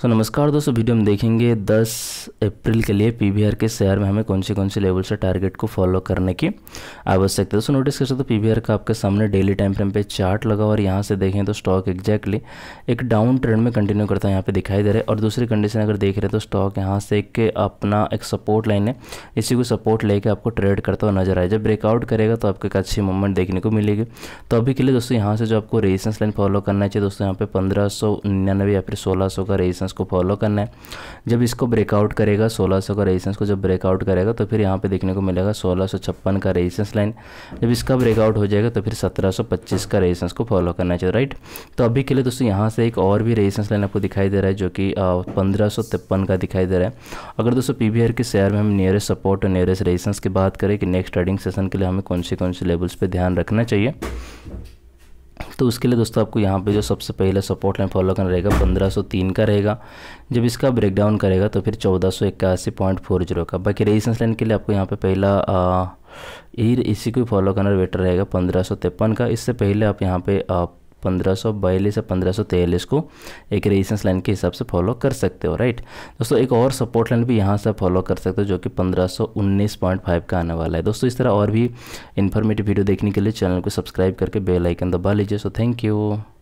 सो so, नमस्कार दोस्तों video हम देखेंगे 10 अप्रैल के लिए पीवीआर के शेयर में हमें कौन से कौन से लेवल से टारगेट को फॉलो करने की आवश्यकता है दोस्तों नोटिस कर सकते हो तो पीवीआर का आपके सामने डेली टाइम फ्रेम पे चार्ट लगा और यहाँ से देखें तो स्टॉक एक्जैक्टली एक डाउन ट्रेंड में कंटिन्यू करता है यहाँ पर दिखाई दे रहा है और दूसरी कंडीशन अगर देख रहे तो स्टॉक यहाँ से एक अपना एक सपोर्ट लाइन है इसी को सपोर्ट लेकर आपको ट्रेड करता हुआ नजर आए जब ब्रेकआउट करेगा तो आपको एक अच्छी मूवमेंट देखने को मिलेगी तो अभी के लिए दोस्तों यहाँ से जो आपको रेजिस्टेंस लाइन फॉलो करना चाहिए दोस्तों यहाँ पे पंद्रह या फिर सोलह का रेजिस्टेंस रेजिस्टेंस को फॉलो करना है जब इसको ब्रेकआउट करेगा 1600 का रेजिस्टेंस को जब ब्रेकआउट करेगा तो फिर यहाँ पे देखने को मिलेगा सोलह का रेजिस्टेंस लाइन जब इसका ब्रेकआउट हो जाएगा तो फिर 1725 का रेजिस्टेंस को फॉलो करना चाहिए राइट तो अभी के लिए दोस्तों यहाँ से एक और भी रेजिस्टेंस लाइन आपको दिखाई दे रहा है जो कि पंद्रह का दिखाई दे रहा है अगर दोस्तों पी के शेयर में हम नियरेस्ट सपोर्ट और नियरेस्ट रेजिस्टेंस की बात करें कि नेक्स्ट ट्रेडिंग सेशन के लिए हमें कौन से कौन से लेवल्स पर ध्यान रखना चाहिए तो उसके लिए दोस्तों आपको यहाँ पे जो सबसे पहले सपोर्ट लाइन फॉलो करना रहेगा 1503 का रहेगा जब इसका ब्रेकडाउन करेगा तो फिर चौदह का बाकी रेजिस्टेंस लाइन के लिए आपको यहाँ पे पहला आ, इसी को फॉलो करना बेटर रहेगा पंद्रह का इससे पहले आप यहाँ पर आप पंद्रह से पंद्रह को एक रेजिस्टेंस लाइन के हिसाब से फॉलो कर सकते हो राइट दोस्तों एक और सपोर्ट लाइन भी यहाँ से फॉलो कर सकते हो जो कि 1519.5 का आने वाला है दोस्तों इस तरह और भी इन्फॉर्मेटिव वीडियो देखने के लिए चैनल को सब्सक्राइब करके बेल आइकन दबा लीजिए सो थैंक यू